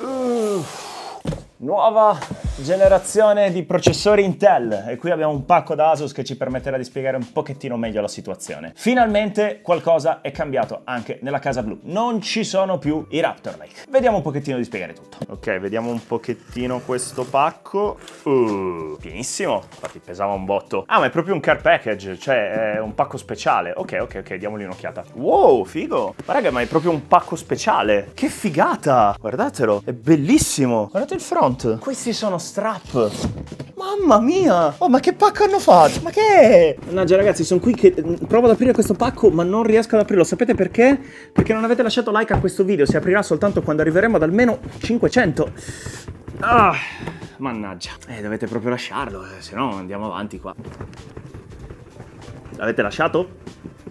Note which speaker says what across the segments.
Speaker 1: Uf. No aber Generazione di processori Intel e qui abbiamo un pacco da Asus che ci permetterà di spiegare un pochettino meglio la situazione. Finalmente qualcosa è cambiato anche nella casa blu, non ci sono più i Raptor Lake. Vediamo un pochettino di spiegare tutto. Ok, vediamo un pochettino questo pacco. Uh, pienissimo, infatti pesava un botto. Ah, ma è proprio un care package, cioè è un pacco speciale. Ok, ok, ok, diamogli un'occhiata. Wow, figo! Ma raga, ma è proprio un pacco speciale. Che figata! Guardatelo, è bellissimo. Guardate il front. Questi sono strap. Mamma mia! Oh, ma che pacco hanno fatto? Ma che è? Mannaggia, ragazzi, sono qui che mm, provo ad aprire questo pacco, ma non riesco ad aprirlo. Sapete perché? Perché non avete lasciato like a questo video. Si aprirà soltanto quando arriveremo ad almeno 500. Ah, mannaggia. Eh, dovete proprio lasciarlo, eh, se no andiamo avanti qua. L'avete lasciato?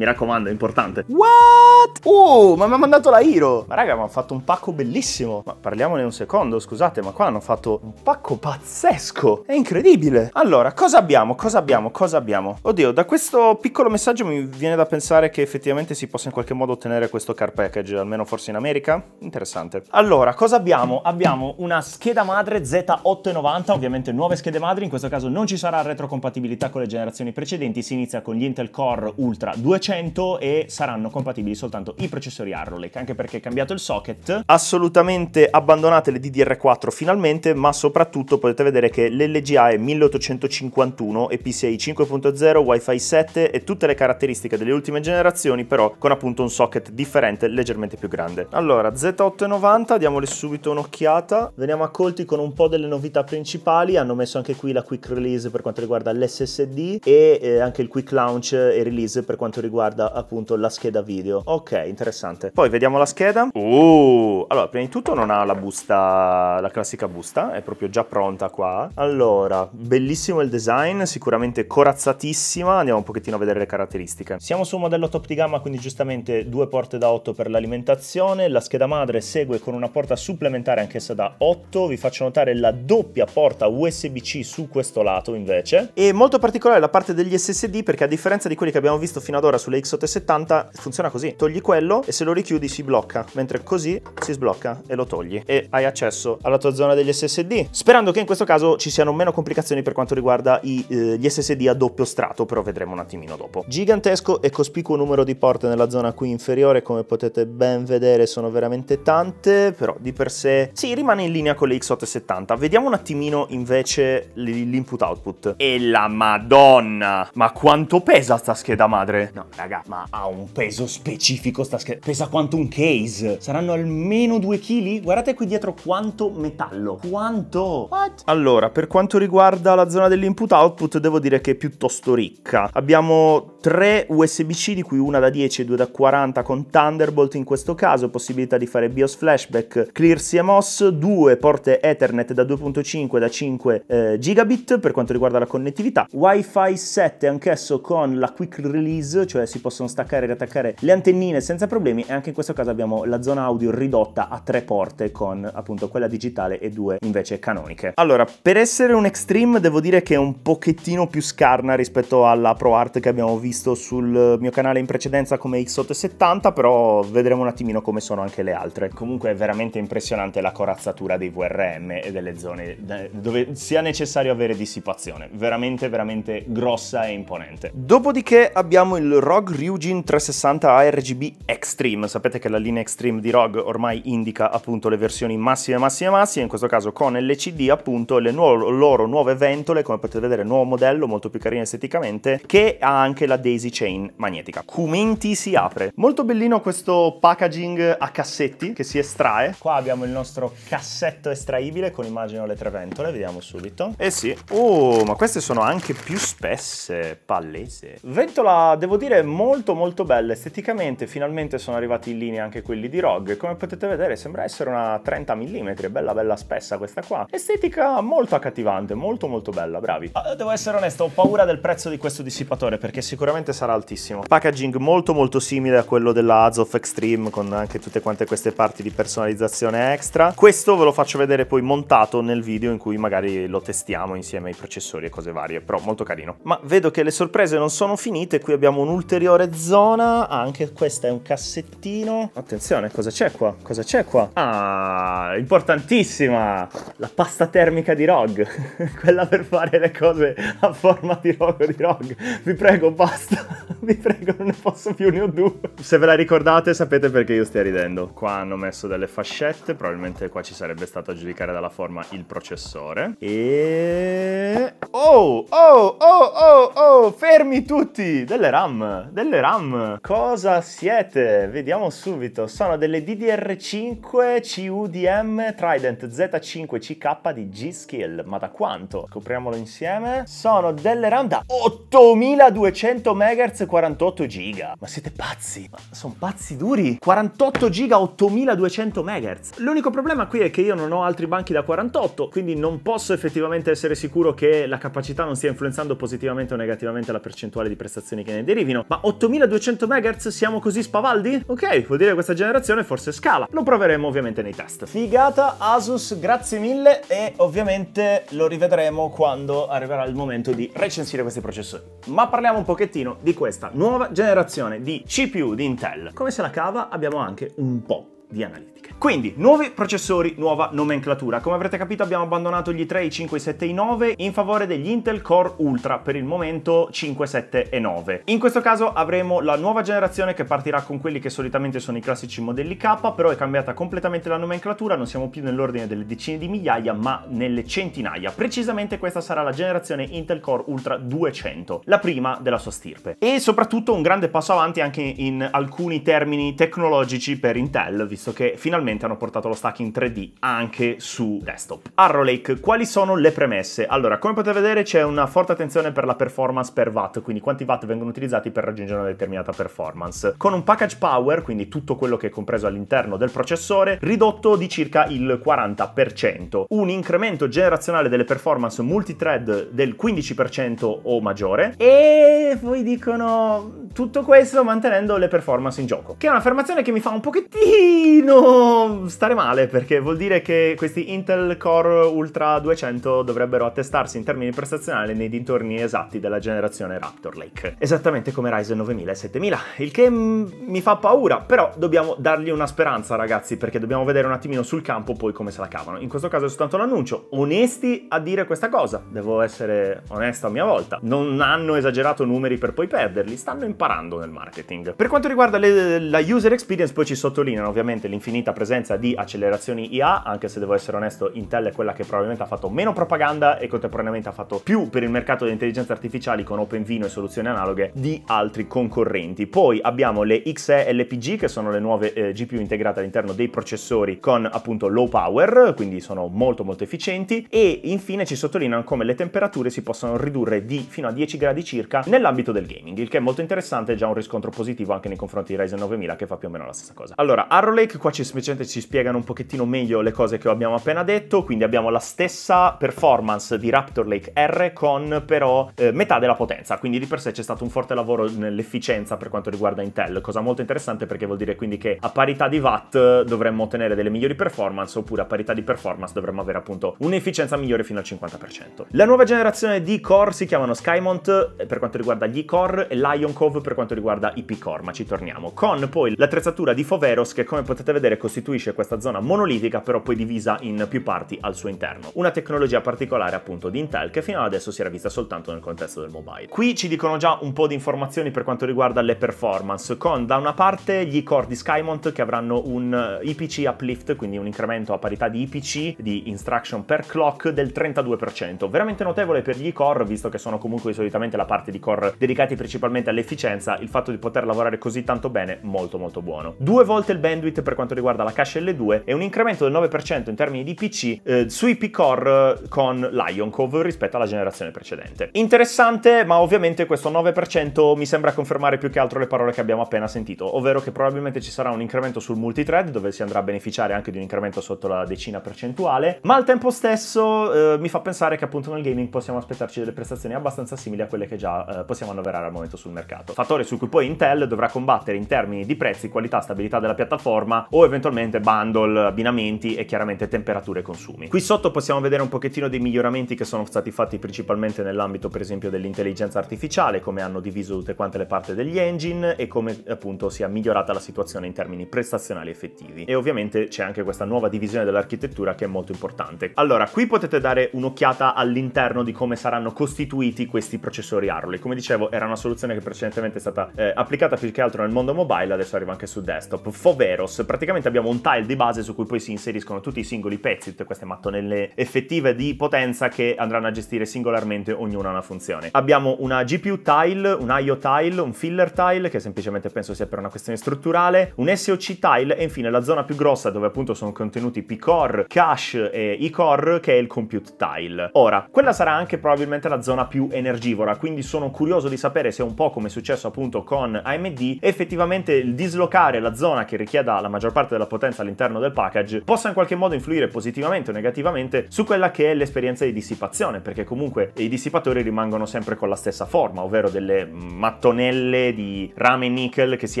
Speaker 1: mi raccomando, è importante. What? Oh, ma mi ha mandato la Hiro! Ma raga, mi hanno fatto un pacco bellissimo. Ma parliamone un secondo, scusate, ma qua hanno fatto un pacco pazzesco. È incredibile. Allora, cosa abbiamo? Cosa abbiamo? Cosa abbiamo? Oddio, da questo piccolo messaggio mi viene da pensare che effettivamente si possa in qualche modo ottenere questo car package, almeno forse in America. Interessante. Allora, cosa abbiamo? Abbiamo una scheda madre Z890, ovviamente nuove schede madri, in questo caso non ci sarà retrocompatibilità con le generazioni precedenti, si inizia con gli Intel Core Ultra 200 100 e saranno compatibili soltanto i processori Arrowlake, anche perché è cambiato il socket. Assolutamente abbandonate le DDR4 finalmente, ma soprattutto potete vedere che l'LGA è 1851 e PCI 5.0, Wi-Fi 7 e tutte le caratteristiche delle ultime generazioni, però con appunto un socket differente, leggermente più grande. Allora, Z890, diamole subito un'occhiata. Veniamo accolti con un po' delle novità principali, hanno messo anche qui la quick release per quanto riguarda l'SSD e eh, anche il quick launch e release per quanto riguarda riguarda appunto la scheda video. Ok, interessante. Poi vediamo la scheda. Uh, allora, prima di tutto non ha la busta, la classica busta, è proprio già pronta qua. Allora, bellissimo il design, sicuramente corazzatissima. Andiamo un pochettino a vedere le caratteristiche. Siamo su un modello top di gamma, quindi giustamente due porte da 8 per l'alimentazione. La scheda madre segue con una porta supplementare anch'essa da 8. Vi faccio notare la doppia porta USB-C su questo lato invece. E molto particolare la parte degli SSD perché a differenza di quelli che abbiamo visto fino ad ora sulle X870 funziona così, togli quello e se lo richiudi si blocca, mentre così si sblocca e lo togli e hai accesso alla tua zona degli SSD, sperando che in questo caso ci siano meno complicazioni per quanto riguarda i, eh, gli SSD a doppio strato, però vedremo un attimino dopo. Gigantesco e cospicuo numero di porte nella zona qui inferiore, come potete ben vedere sono veramente tante, però di per sé sì, rimane in linea con le X870. Vediamo un attimino invece l'input output. E la madonna! Ma quanto pesa sta scheda madre? No, raga, ma ha un peso specifico sta scheda. Pesa quanto un case. Saranno almeno 2 kg? Guardate qui dietro quanto metallo. Quanto? What? Allora, per quanto riguarda la zona dell'input output, devo dire che è piuttosto ricca. Abbiamo tre USB-C, di cui una da 10 e due da 40 con Thunderbolt in questo caso, possibilità di fare BIOS flashback, clear CMOS, 2 porte Ethernet da 2.5 da 5 eh, gigabit per quanto riguarda la connettività, Wi-Fi 7 anch'esso con la quick release, cioè cioè si possono staccare e riattaccare le antennine senza problemi e anche in questo caso abbiamo la zona audio ridotta a tre porte con appunto quella digitale e due invece canoniche. Allora, per essere un Extreme devo dire che è un pochettino più scarna rispetto alla Pro Art che abbiamo visto sul mio canale in precedenza come X870, però vedremo un attimino come sono anche le altre. Comunque è veramente impressionante la corazzatura dei VRM e delle zone dove sia necessario avere dissipazione, veramente veramente grossa e imponente. Dopodiché abbiamo il ROG Ryujin 360 ARGB Extreme. Sapete che la linea Extreme di ROG ormai indica appunto le versioni massime, massime, massime, in questo caso con LCD appunto le nu loro nuove ventole, come potete vedere nuovo modello, molto più carino esteticamente, che ha anche la daisy chain magnetica. Cumenti si apre. Molto bellino questo packaging a cassetti che si estrae. Qua abbiamo il nostro cassetto estraibile con immagino le tre ventole, vediamo subito. Eh sì, oh ma queste sono anche più spesse, pallese. Ventola, devo dire molto molto bella esteticamente finalmente sono arrivati in linea anche quelli di ROG, come potete vedere sembra essere una 30 mm, bella bella spessa questa qua. Estetica molto accattivante, molto molto bella, bravi. Ah, devo essere onesto, ho paura del prezzo di questo dissipatore perché sicuramente sarà altissimo. Packaging molto molto simile a quello della Azov Extreme con anche tutte quante queste parti di personalizzazione extra. Questo ve lo faccio vedere poi montato nel video in cui magari lo testiamo insieme ai processori e cose varie, però molto carino. Ma vedo che le sorprese non sono finite, qui abbiamo un ultimo ulteriore zona, anche questa è un cassettino. Attenzione, cosa c'è qua? Cosa c'è qua? Ah, importantissima! La pasta termica di ROG, quella per fare le cose a forma di logo di ROG. Vi prego, basta, vi prego, non ne posso più, ne ho due. Se ve la ricordate sapete perché io stia ridendo. Qua hanno messo delle fascette, probabilmente qua ci sarebbe stato a giudicare dalla forma il processore. E... Oh, oh, oh, oh, oh, fermi tutti! Delle RAM! delle RAM. Cosa siete? Vediamo subito. Sono delle DDR5 CUDM Trident Z5 CK di G-Skill. Ma da quanto? Scopriamolo insieme. Sono delle RAM da 8200 MHz 48 GB. Ma siete pazzi? Ma sono pazzi duri? 48 GB 8200 MHz. L'unico problema qui è che io non ho altri banchi da 48, quindi non posso effettivamente essere sicuro che la capacità non stia influenzando positivamente o negativamente la percentuale di prestazioni che ne derivino meno. Ma 8200 MHz siamo così spavaldi? Ok, vuol dire che questa generazione forse scala. Lo proveremo ovviamente nei test. Figata Asus, grazie mille e ovviamente lo rivedremo quando arriverà il momento di recensire questi processori. Ma parliamo un pochettino di questa nuova generazione di CPU di Intel. Come se la cava abbiamo anche un po' di analitica. Quindi, nuovi processori, nuova nomenclatura. Come avrete capito abbiamo abbandonato gli 3, i 5, i 7 e i 9 in favore degli Intel Core Ultra, per il momento 5, 7 e 9. In questo caso avremo la nuova generazione che partirà con quelli che solitamente sono i classici modelli K, però è cambiata completamente la nomenclatura, non siamo più nell'ordine delle decine di migliaia, ma nelle centinaia. Precisamente questa sarà la generazione Intel Core Ultra 200, la prima della sua stirpe. E soprattutto un grande passo avanti anche in alcuni termini tecnologici per Intel, visto visto che finalmente hanno portato lo stack in 3D anche su desktop. Arrow Lake, quali sono le premesse? Allora, come potete vedere c'è una forte attenzione per la performance per watt, quindi quanti watt vengono utilizzati per raggiungere una determinata performance. Con un package power, quindi tutto quello che è compreso all'interno del processore, ridotto di circa il 40%. Un incremento generazionale delle performance multithread del 15% o maggiore. E poi dicono tutto questo mantenendo le performance in gioco. Che è un'affermazione che mi fa un pochettino pochino stare male perché vuol dire che questi Intel Core Ultra 200 dovrebbero attestarsi in termini prestazionali nei dintorni esatti della generazione Raptor Lake, esattamente come Ryzen 9000 e 7000, il che mi fa paura, però dobbiamo dargli una speranza ragazzi perché dobbiamo vedere un attimino sul campo poi come se la cavano. In questo caso è soltanto l'annuncio, onesti a dire questa cosa, devo essere onesto a mia volta, non hanno esagerato numeri per poi perderli, stanno imparando nel marketing. Per quanto riguarda le, la user experience poi ci sottolineano ovviamente probabilmente l'infinita presenza di accelerazioni IA, anche se devo essere onesto, Intel è quella che probabilmente ha fatto meno propaganda e contemporaneamente ha fatto più per il mercato delle intelligenze artificiali con OpenVino e soluzioni analoghe di altri concorrenti. Poi abbiamo le XE LPG, che sono le nuove eh, GPU integrate all'interno dei processori con appunto low power, quindi sono molto molto efficienti, e infine ci sottolineano come le temperature si possono ridurre di fino a 10 gradi circa nell'ambito del gaming, il che è molto interessante, è già un riscontro positivo anche nei confronti di Ryzen 9000 che fa più o meno la stessa cosa. Allora, Arrow Lake break, qua ci, ci spiegano un pochettino meglio le cose che abbiamo appena detto, quindi abbiamo la stessa performance di Raptor Lake R con però eh, metà della potenza, quindi di per sé c'è stato un forte lavoro nell'efficienza per quanto riguarda Intel, cosa molto interessante perché vuol dire quindi che a parità di watt dovremmo ottenere delle migliori performance oppure a parità di performance dovremmo avere appunto un'efficienza migliore fino al 50%. La nuova generazione di core si chiamano Skymont eh, per quanto riguarda gli core e Lion Cove per quanto riguarda i P-core, ma ci torniamo, con poi l'attrezzatura di Foveros che come potete vedere costituisce questa zona monolitica però poi divisa in più parti al suo interno. Una tecnologia particolare appunto di Intel che fino ad adesso si era vista soltanto nel contesto del mobile. Qui ci dicono già un po' di informazioni per quanto riguarda le performance con da una parte gli core di SkyMont che avranno un eh, IPC uplift quindi un incremento a parità di IPC di instruction per clock del 32%, veramente notevole per gli core visto che sono comunque solitamente la parte di core dedicati principalmente all'efficienza, il fatto di poter lavorare così tanto bene molto molto buono. Due volte il bandwidth per quanto riguarda la cache L2 e un incremento del 9% in termini di PC eh, sui P-Core eh, con Lion Cove rispetto alla generazione precedente. Interessante, ma ovviamente questo 9% mi sembra confermare più che altro le parole che abbiamo appena sentito, ovvero che probabilmente ci sarà un incremento sul multithread dove si andrà a beneficiare anche di un incremento sotto la decina percentuale, ma al tempo stesso eh, mi fa pensare che appunto nel gaming possiamo aspettarci delle prestazioni abbastanza simili a quelle che già eh, possiamo annoverare al momento sul mercato. Fattore su cui poi Intel dovrà combattere in termini di prezzi, qualità, stabilità della piattaforma piattaforma o eventualmente bundle, abbinamenti e chiaramente temperature e consumi. Qui sotto possiamo vedere un pochettino dei miglioramenti che sono stati fatti principalmente nell'ambito per esempio dell'intelligenza artificiale, come hanno diviso tutte quante le parti degli engine e come appunto sia migliorata la situazione in termini prestazionali effettivi. E ovviamente c'è anche questa nuova divisione dell'architettura che è molto importante. Allora, qui potete dare un'occhiata all'interno di come saranno costituiti questi processori Arrow. Come dicevo, era una soluzione che precedentemente è stata eh, applicata più che altro nel mondo mobile, adesso arriva anche su desktop. Foveros Praticamente abbiamo un tile di base su cui poi si inseriscono tutti i singoli pezzi, tutte queste mattonelle effettive di potenza che andranno a gestire singolarmente ognuna una funzione. Abbiamo una GPU tile, un IO tile, un filler tile, che semplicemente penso sia per una questione strutturale, un SOC tile e infine la zona più grossa dove appunto sono contenuti P-core, cache e i core che è il compute tile. Ora, quella sarà anche probabilmente la zona più energivora, quindi sono curioso di sapere se un po' come è successo appunto con AMD, effettivamente il dislocare la zona che richieda la maggior parte della potenza all'interno del package possa in qualche modo influire positivamente o negativamente su quella che è l'esperienza di dissipazione, perché comunque i dissipatori rimangono sempre con la stessa forma, ovvero delle mattonelle di rame nickel che si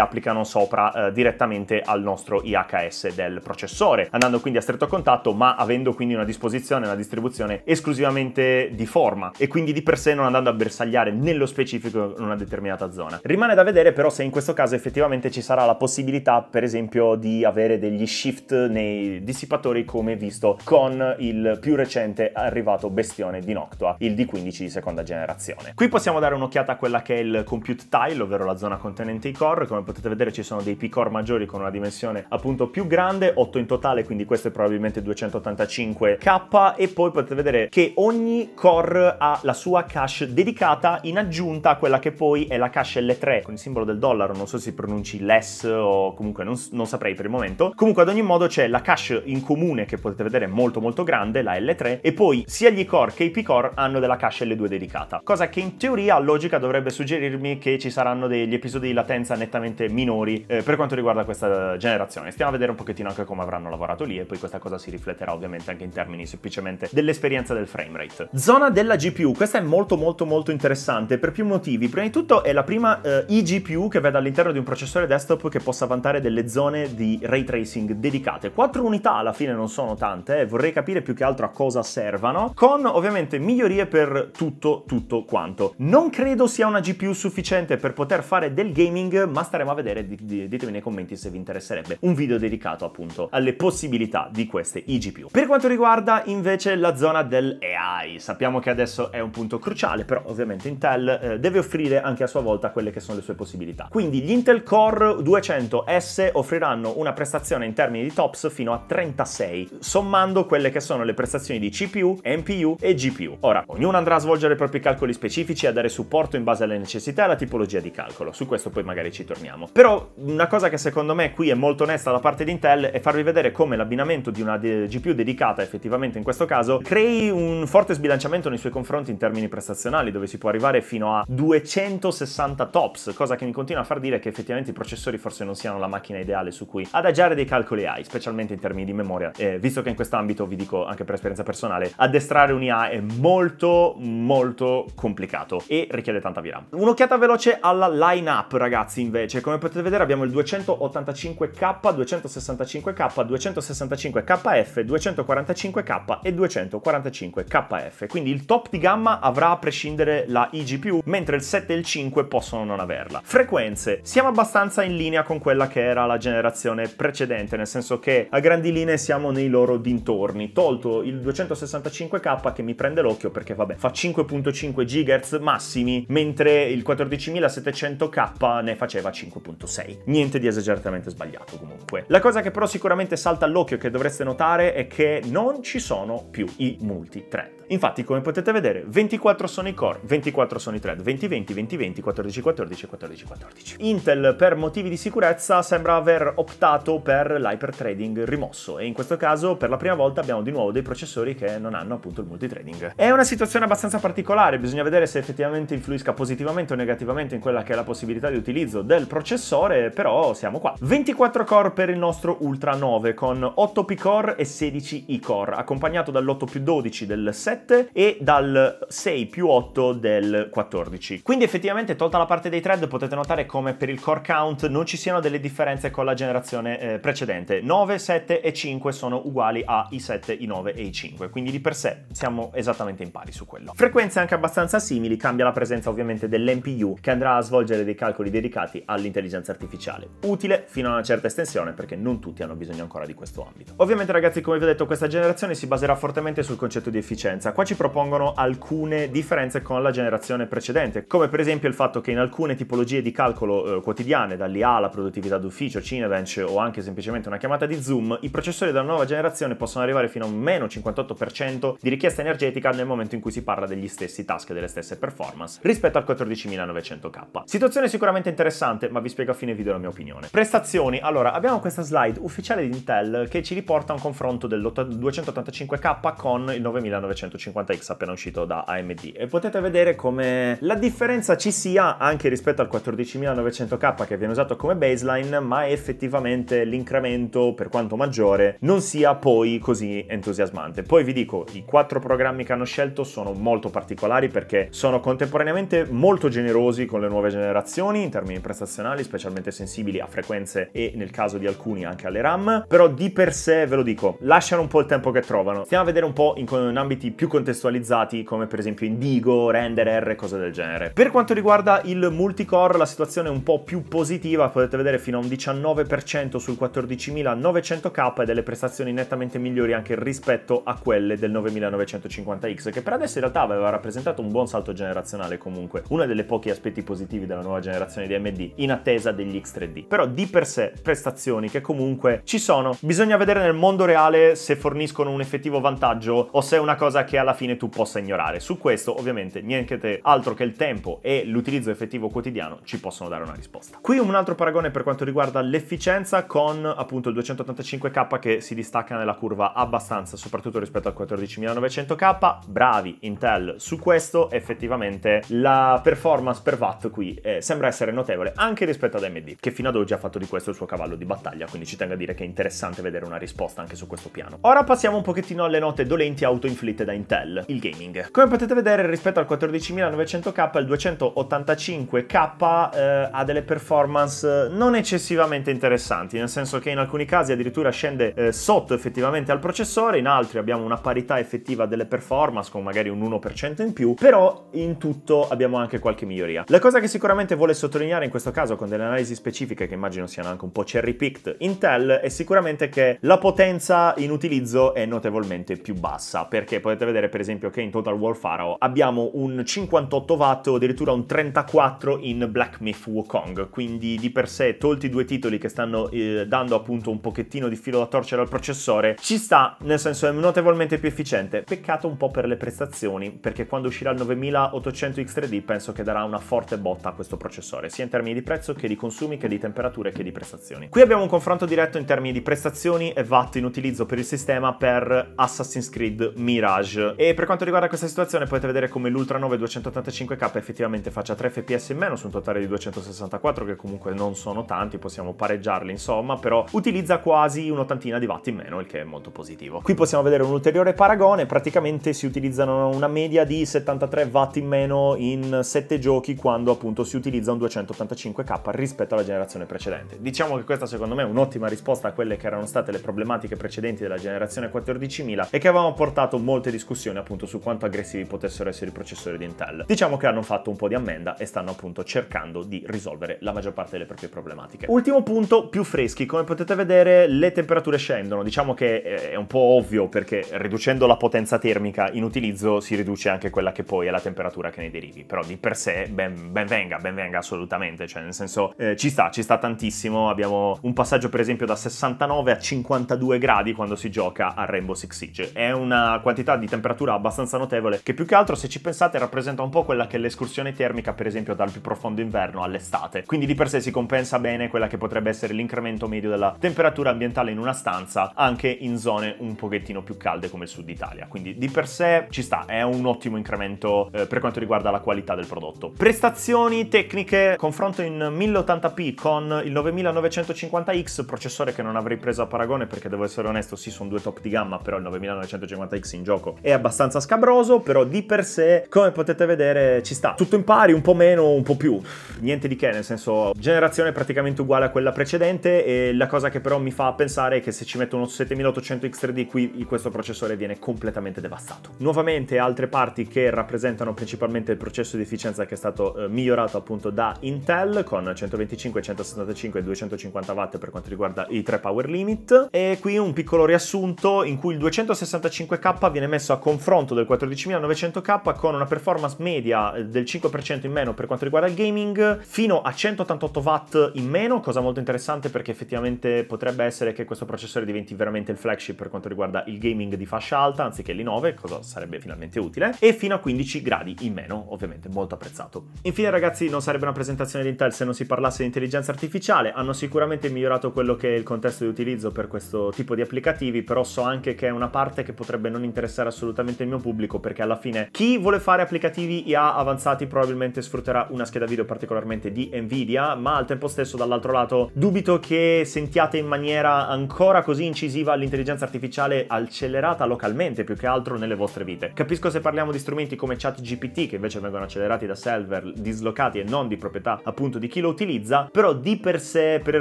Speaker 1: applicano sopra eh, direttamente al nostro IHS del processore, andando quindi a stretto contatto, ma avendo quindi una disposizione, una distribuzione esclusivamente di forma e quindi di per sé non andando a bersagliare nello specifico in una determinata zona. Rimane da vedere però se in questo caso effettivamente ci sarà la possibilità, per esempio, di avere degli shift nei dissipatori come visto con il più recente arrivato bestione di Noctua, il D15 di seconda generazione. Qui possiamo dare un'occhiata a quella che è il compute tile, ovvero la zona contenente i core, come potete vedere ci sono dei P-core maggiori con una dimensione appunto più grande, 8 in totale, quindi questo è probabilmente 285k e poi potete vedere che ogni core ha la sua cache dedicata in aggiunta a quella che poi è la cache L3 con il simbolo del dollaro, non so se pronunci less o comunque non, non saprei l per il momento. Comunque ad ogni modo c'è la cache in comune che potete vedere molto molto grande, la L3, e poi sia gli core che i P-core hanno della cache L2 dedicata, cosa che in teoria logica dovrebbe suggerirmi che ci saranno degli episodi di latenza nettamente minori eh, per quanto riguarda questa generazione. Stiamo a vedere un pochettino anche come avranno lavorato lì e poi questa cosa si rifletterà ovviamente anche in termini semplicemente dell'esperienza del frame rate. Zona della GPU, questa è molto molto molto interessante per più motivi. Prima di tutto è la prima eh, eGPU che vede all'interno di un processore desktop che possa vantare delle zone di ray tracing dedicate. 4 unità alla fine non sono tante, eh, vorrei capire più che altro a cosa servano, con ovviamente migliorie per tutto, tutto quanto. Non credo sia una GPU sufficiente per poter fare del gaming, ma staremo a vedere, ditemi nei commenti se vi interesserebbe un video dedicato appunto alle possibilità di queste iGPU. Per quanto riguarda invece la zona del AI, sappiamo che adesso è un punto cruciale, però ovviamente Intel eh, deve offrire anche a sua volta quelle che sono le sue possibilità. Quindi gli Intel Core 200S offriranno daranno una prestazione in termini di TOPS fino a 36, sommando quelle che sono le prestazioni di CPU, NPU e GPU. Ora, ognuno andrà a svolgere i propri calcoli specifici e a dare supporto in base alle necessità e alla tipologia di calcolo, su questo poi magari ci torniamo. Però una cosa che secondo me qui è molto onesta da parte di Intel è farvi vedere come l'abbinamento di una de GPU dedicata effettivamente in questo caso crei un forte sbilanciamento nei suoi confronti in termini prestazionali, dove si può arrivare fino a 260 TOPS, cosa che mi continua a far dire che effettivamente i processori forse non siano la macchina ideale su cui adagiare dei calcoli AI, specialmente in termini di memoria, eh, visto che in quest'ambito vi dico anche per esperienza personale, addestrare un'IA è molto molto complicato e richiede tanta VRAM. Un'occhiata veloce alla lineup, ragazzi, invece, come potete vedere abbiamo il 285K, 265K, 265KF, 245K e 245KF. Quindi il top di gamma avrà a prescindere la iGPU, mentre il 7 e il 5 possono non averla. Frequenze, siamo abbastanza in linea con quella che era la generazione generazione precedente, nel senso che a grandi linee siamo nei loro dintorni, tolto il 265K che mi prende l'occhio perché vabbè fa 5.5 GHz massimi, mentre il 14700K ne faceva 5.6. Niente di esageratamente sbagliato comunque. La cosa che però sicuramente salta all'occhio e che dovreste notare è che non ci sono più i multi-thread. Infatti, come potete vedere, 24 sono i core, 24 sono i thread, 20, 20, 20, 14, 14, 14, 14. Intel per motivi di sicurezza sembra aver optato optato per l'hypertrading rimosso e in questo caso per la prima volta abbiamo di nuovo dei processori che non hanno appunto il multitrading. È una situazione abbastanza particolare, bisogna vedere se effettivamente influisca positivamente o negativamente in quella che è la possibilità di utilizzo del processore, però siamo qua. 24 core per il nostro Ultra 9 con 8 P core e 16 I core, accompagnato dall'8 più 12 del 7 e dal 6 più 8 del 14. Quindi effettivamente tolta la parte dei thread potete notare come per il core count non ci siano delle differenze con la generazione generazione eh, precedente. 9, 7 e 5 sono uguali a i7, i9 e i5, quindi di per sé siamo esattamente in pari su quello. Frequenze anche abbastanza simili, cambia la presenza ovviamente dell'NPU che andrà a svolgere dei calcoli dedicati all'intelligenza artificiale, utile fino a una certa estensione perché non tutti hanno bisogno ancora di questo ambito. Ovviamente ragazzi come vi ho detto questa generazione si baserà fortemente sul concetto di efficienza, qua ci propongono alcune differenze con la generazione precedente, come per esempio il fatto che in alcune tipologie di calcolo eh, quotidiane, dall'IA alla produttività d'ufficio, cinema, Branch o anche semplicemente una chiamata di Zoom, i processori della nuova generazione possono arrivare fino a meno 58% di richiesta energetica nel momento in cui si parla degli stessi task e delle stesse performance rispetto al 14900K. Situazione sicuramente interessante, ma vi spiego a fine video la mia opinione. Prestazioni. Allora, abbiamo questa slide ufficiale di Intel che ci riporta un confronto del 285K con il 9950X appena uscito da AMD e potete vedere come la differenza ci sia anche rispetto al 14900K che viene usato come baseline, ma effettivamente effettivamente l'incremento, per quanto maggiore, non sia poi così entusiasmante. Poi vi dico, i quattro programmi che hanno scelto sono molto particolari perché sono contemporaneamente molto generosi con le nuove generazioni in termini prestazionali, specialmente sensibili a frequenze e nel caso di alcuni anche alle RAM, però di per sé ve lo dico, lasciano un po' il tempo che trovano. Stiamo a vedere un po' in, in ambiti più contestualizzati come per esempio Indigo, Renderer, cose del genere. Per quanto riguarda il multicore la situazione è un po' più positiva, potete vedere fino a un 19% 10% sul 14.900K e delle prestazioni nettamente migliori anche rispetto a quelle del 9950X, che per adesso in realtà aveva rappresentato un buon salto generazionale comunque, uno dei pochi aspetti positivi della nuova generazione di AMD in attesa degli X3D. Però di per sé prestazioni che comunque ci sono, bisogna vedere nel mondo reale se forniscono un effettivo vantaggio o se è una cosa che alla fine tu possa ignorare. Su questo ovviamente niente altro che il tempo e l'utilizzo effettivo quotidiano ci possono dare una risposta. Qui un altro paragone per quanto riguarda l'efficienza differenza con appunto il 285K che si distacca nella curva abbastanza, soprattutto rispetto al 14900K. Bravi Intel su questo, effettivamente la performance per watt qui eh, sembra essere notevole anche rispetto ad AMD, che fino ad oggi ha fatto di questo il suo cavallo di battaglia, quindi ci tengo a dire che è interessante vedere una risposta anche su questo piano. Ora passiamo un pochettino alle note dolenti autoinflitte da Intel, il gaming. Come potete vedere rispetto al 14900K, il 285K eh, ha delle performance non eccessivamente interessanti interessanti, nel senso che in alcuni casi addirittura scende eh, sotto effettivamente al processore, in altri abbiamo una parità effettiva delle performance con magari un 1% in più, però in tutto abbiamo anche qualche miglioria. La cosa che sicuramente vuole sottolineare in questo caso con delle analisi specifiche che immagino siano anche un po' cherry picked Intel è sicuramente che la potenza in utilizzo è notevolmente più bassa, perché potete vedere per esempio che in Total War Pharaoh abbiamo un 58 watt o addirittura un 34 in Black Myth Wukong, quindi di per sé tolti due titoli che stanno stanno eh, dando appunto un pochettino di filo da torcere al processore, ci sta, nel senso è notevolmente più efficiente. Peccato un po' per le prestazioni, perché quando uscirà il 9800 X3D penso che darà una forte botta a questo processore, sia in termini di prezzo che di consumi, che di temperature che di prestazioni. Qui abbiamo un confronto diretto in termini di prestazioni e watt in utilizzo per il sistema per Assassin's Creed Mirage. E per quanto riguarda questa situazione potete vedere come l'Ultra 9 285K effettivamente faccia 3 fps in meno su un totale di 264 che comunque non sono tanti, possiamo pareggiare comprarli insomma, però utilizza quasi un'ottantina di watt in meno, il che è molto positivo. Qui possiamo vedere un ulteriore paragone, praticamente si utilizzano una media di 73 watt in meno in 7 giochi quando appunto si utilizza un 285K rispetto alla generazione precedente. Diciamo che questa secondo me è un'ottima risposta a quelle che erano state le problematiche precedenti della generazione 14000 e che avevano portato molte discussioni appunto su quanto aggressivi potessero essere i processori di Intel. Diciamo che hanno fatto un po' di ammenda e stanno appunto cercando di risolvere la maggior parte delle proprie problematiche. Ultimo punto, più freschi, come potete vedere le temperature scendono, diciamo che eh, è un po' ovvio perché riducendo la potenza termica in utilizzo si riduce anche quella che poi è la temperatura che ne derivi, però di per sé ben, ben venga, ben venga assolutamente, cioè nel senso eh, ci sta, ci sta tantissimo, abbiamo un passaggio per esempio da 69 a 52 gradi quando si gioca a Rainbow Six Siege, è una quantità di temperatura abbastanza notevole che più che altro se ci pensate rappresenta un po' quella che è l'escursione termica per esempio dal più profondo inverno all'estate, quindi di per sé si compensa bene quella che potrebbe essere dell'incremento medio della temperatura ambientale in una stanza anche in zone un pochettino più calde come il sud Italia. Quindi di per sé ci sta, è un ottimo incremento eh, per quanto riguarda la qualità del prodotto. Prestazioni tecniche, confronto in 1080p con il 9950X, processore che non avrei preso a paragone perché devo essere onesto, sì sono due top di gamma, però il 9950X in gioco è abbastanza scabroso, però di per sé, come potete vedere, ci sta. Tutto in pari, un po' meno, un po' più. Niente di che, nel senso generazione praticamente uguale a quella precedente sicuramente e la cosa che però mi fa pensare è che se ci metto uno 7800 X3D qui questo processore viene completamente devastato. Nuovamente altre parti che rappresentano principalmente il processo di efficienza che è stato eh, migliorato appunto da Intel con 125, 175 e 250 watt per quanto riguarda i tre power limit e qui un piccolo riassunto in cui il 265K viene messo a confronto del 14900K con una performance media eh, del 5% in meno per quanto riguarda il gaming fino a 188 watt in meno, cosa molto interessante interessante perché effettivamente potrebbe essere che questo processore diventi veramente il flagship per quanto riguarda il gaming di fascia alta anziché l'i9, cosa sarebbe finalmente utile, e fino a 15 gradi in meno, ovviamente molto apprezzato. Infine ragazzi non sarebbe una presentazione di Intel se non si parlasse di intelligenza artificiale, hanno sicuramente migliorato quello che è il contesto di utilizzo per questo tipo di applicativi, però so anche che è una parte che potrebbe non interessare assolutamente il mio pubblico perché alla fine chi vuole fare applicativi IA avanzati probabilmente sfrutterà una scheda video particolarmente di Nvidia, ma al tempo stesso dall'altro lato dubito invito che sentiate in maniera ancora così incisiva l'intelligenza artificiale accelerata localmente più che altro nelle vostre vite. Capisco se parliamo di strumenti come ChatGPT che invece vengono accelerati da server dislocati e non di proprietà appunto di chi lo utilizza, però di per sé per il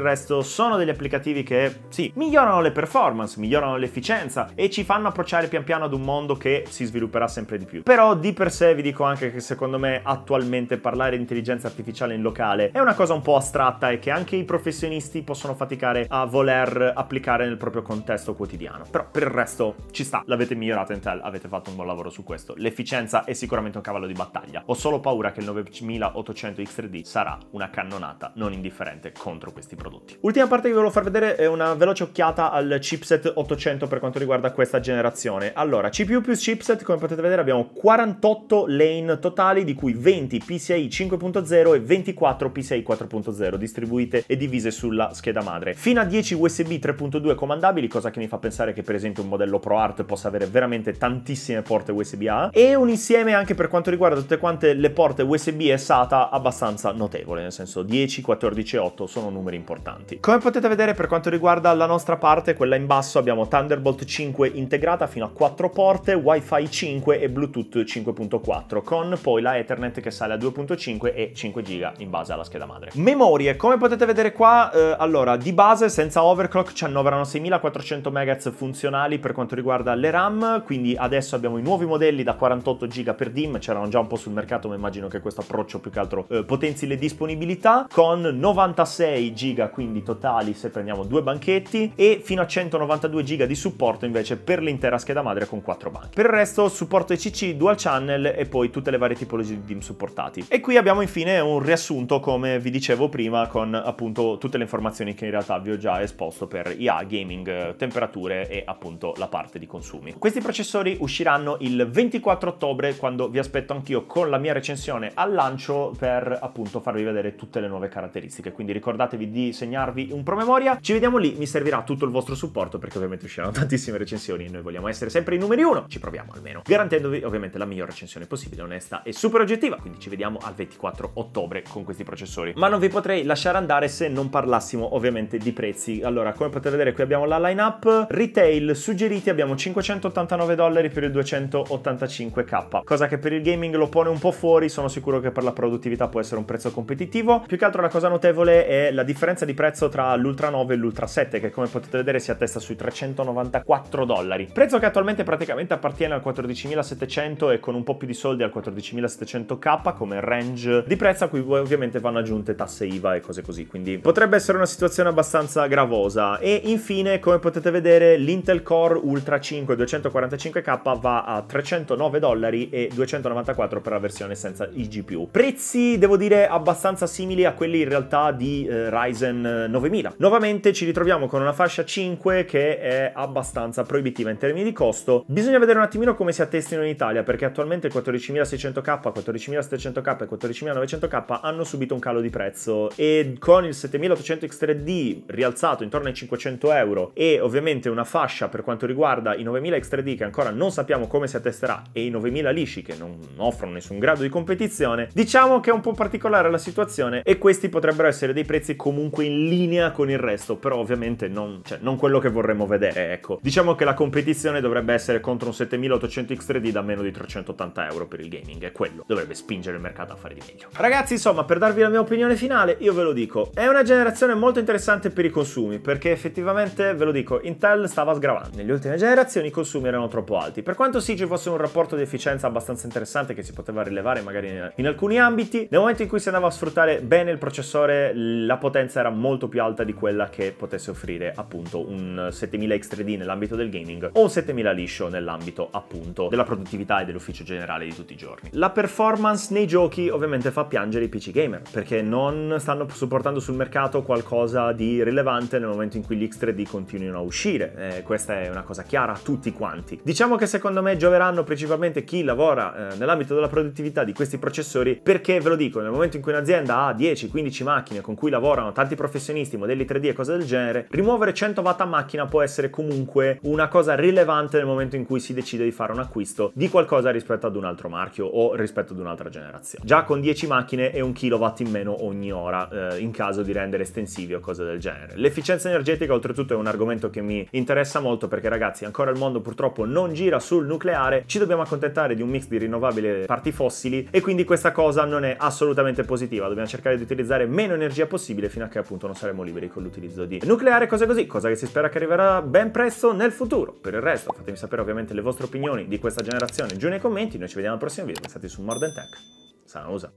Speaker 1: resto sono degli applicativi che sì, migliorano le performance, migliorano l'efficienza e ci fanno approcciare pian piano ad un mondo che si svilupperà sempre di più. Però di per sé vi dico anche che secondo me attualmente parlare di intelligenza artificiale in locale è una cosa un po' astratta e che anche i professionisti professionisti possono faticare a voler applicare nel proprio contesto quotidiano. Però per il resto ci sta, l'avete migliorato Intel, avete fatto un buon lavoro su questo. L'efficienza è sicuramente un cavallo di battaglia. Ho solo paura che il 9800 X3D sarà una cannonata non indifferente contro questi prodotti. Ultima parte che vi volevo far vedere è una veloce occhiata al chipset 800 per quanto riguarda questa generazione. Allora, CPU più chipset, come potete vedere abbiamo 48 lane totali, di cui 20 PCI 5.0 e 24 PCI 4.0 distribuite e divise sulla sulla scheda madre. Fino a 10 USB 3.2 comandabili, cosa che mi fa pensare che per esempio un modello ProArt possa avere veramente tantissime porte USB-A e un insieme anche per quanto riguarda tutte quante le porte USB e SATA abbastanza notevole, nel senso 10, 14 e 8 sono numeri importanti. Come potete vedere per quanto riguarda la nostra parte, quella in basso abbiamo Thunderbolt 5 integrata fino a 4 porte, Wi-Fi 5 e Bluetooth 5.4 con poi la Ethernet che sale a 2.5 e 5 GB in base alla scheda madre. Memorie, come potete vedere qua eh, eh, allora, di base senza overclock ci annoverano 6400 MHz funzionali per quanto riguarda le RAM, quindi adesso abbiamo i nuovi modelli da 48 GB per DIM, c'erano già un po' sul mercato ma immagino che questo approccio più che altro eh, potenzi le disponibilità, con 96 GB quindi totali se prendiamo due banchetti e fino a 192 GB di supporto invece per l'intera scheda madre con 4 banchi. Per il resto supporto ECC, dual channel e poi tutte le varie tipologie di DIM supportati. E qui abbiamo infine un riassunto come vi dicevo prima con appunto tutte le informazioni informazioni che in realtà vi ho già esposto per IA, gaming, temperature e appunto la parte di consumi. Questi processori usciranno il 24 ottobre quando vi aspetto anch'io con la mia recensione al lancio per appunto farvi vedere tutte le nuove caratteristiche, quindi ricordatevi di segnarvi un promemoria, ci vediamo lì, mi servirà tutto il vostro supporto perché ovviamente usciranno tantissime recensioni e noi vogliamo essere sempre i numeri uno, ci proviamo almeno, garantendovi ovviamente la miglior recensione possibile, onesta e super oggettiva, quindi ci vediamo al 24 ottobre con questi processori. Ma non vi potrei lasciare andare se non parlassi massimo ovviamente di prezzi. Allora, come potete vedere qui abbiamo la line up, retail suggeriti abbiamo 589 dollari per il 285k, cosa che per il gaming lo pone un po' fuori, sono sicuro che per la produttività può essere un prezzo competitivo. Più che altro la cosa notevole è la differenza di prezzo tra l'Ultra 9 e l'Ultra 7, che come potete vedere si attesta sui 394 dollari. Prezzo che attualmente praticamente appartiene al 14.700 e con un po' più di soldi al 14.700k come range di prezzo a cui ovviamente vanno aggiunte tasse IVA e cose così, quindi potrebbe essere essere una situazione abbastanza gravosa. E infine, come potete vedere, l'Intel Core Ultra 5 245K va a 309 dollari e 294 per la versione senza il GPU. Prezzi, devo dire, abbastanza simili a quelli in realtà di eh, Ryzen 9000. Nuovamente ci ritroviamo con una fascia 5 che è abbastanza proibitiva in termini di costo. Bisogna vedere un attimino come si attestino in Italia, perché attualmente 14600K, 14700K e 14900K hanno subito un calo di prezzo e con il 7800 DirectX 3D rialzato intorno ai 500 euro e ovviamente una fascia per quanto riguarda i 9000 X3D che ancora non sappiamo come si attesterà e i 9000 lisci che non offrono nessun grado di competizione, diciamo che è un po' particolare la situazione e questi potrebbero essere dei prezzi comunque in linea con il resto, però ovviamente non, cioè, non quello che vorremmo vedere, ecco. Diciamo che la competizione dovrebbe essere contro un 7800 X3D da meno di 380 euro per il gaming, è quello. Dovrebbe spingere il mercato a fare di meglio. Ragazzi, insomma, per darvi la mia opinione finale, io ve lo dico, è una generazione molto interessante per i consumi, perché effettivamente, ve lo dico, Intel stava sgravando. Nelle ultime generazioni i consumi erano troppo alti. Per quanto sì ci fosse un rapporto di efficienza abbastanza interessante che si poteva rilevare magari in, alcuni ambiti, nel momento in cui si andava a sfruttare bene il processore, la potenza era molto più alta di quella che potesse offrire appunto un 7000X3D nell'ambito del gaming o un 7000 liscio nell'ambito appunto della produttività e dell'ufficio generale di tutti i giorni. La performance nei giochi ovviamente fa piangere i PC gamer, perché non stanno supportando sul mercato qualcosa qualcosa di rilevante nel momento in cui gli X3D continuino a uscire. Eh, questa è una cosa chiara a tutti quanti. Diciamo che secondo me gioveranno principalmente chi lavora eh, nell'ambito della produttività di questi processori perché ve lo dico, nel momento in cui un'azienda ha 10-15 macchine con cui lavorano tanti professionisti, modelli 3D e cose del genere, rimuovere 100 watt a macchina può essere comunque una cosa rilevante nel momento in cui si decide di fare un acquisto di qualcosa rispetto ad un altro marchio o rispetto ad un'altra generazione. Già con 10 macchine e un kilowatt in meno ogni ora eh, in caso di rendere estensibile intensivi o cose del genere. L'efficienza energetica oltretutto è un argomento che mi interessa molto perché ragazzi ancora il mondo purtroppo non gira sul nucleare, ci dobbiamo accontentare di un mix di rinnovabili parti fossili e quindi questa cosa non è assolutamente positiva, dobbiamo cercare di utilizzare meno energia possibile fino a che appunto non saremo liberi con l'utilizzo di nucleare, cose così, cosa che si spera che arriverà ben presto nel futuro. Per il resto fatemi sapere ovviamente le vostre opinioni di questa generazione giù nei commenti, noi ci vediamo al prossimo video, pensate su More Than Tech, Sana USA.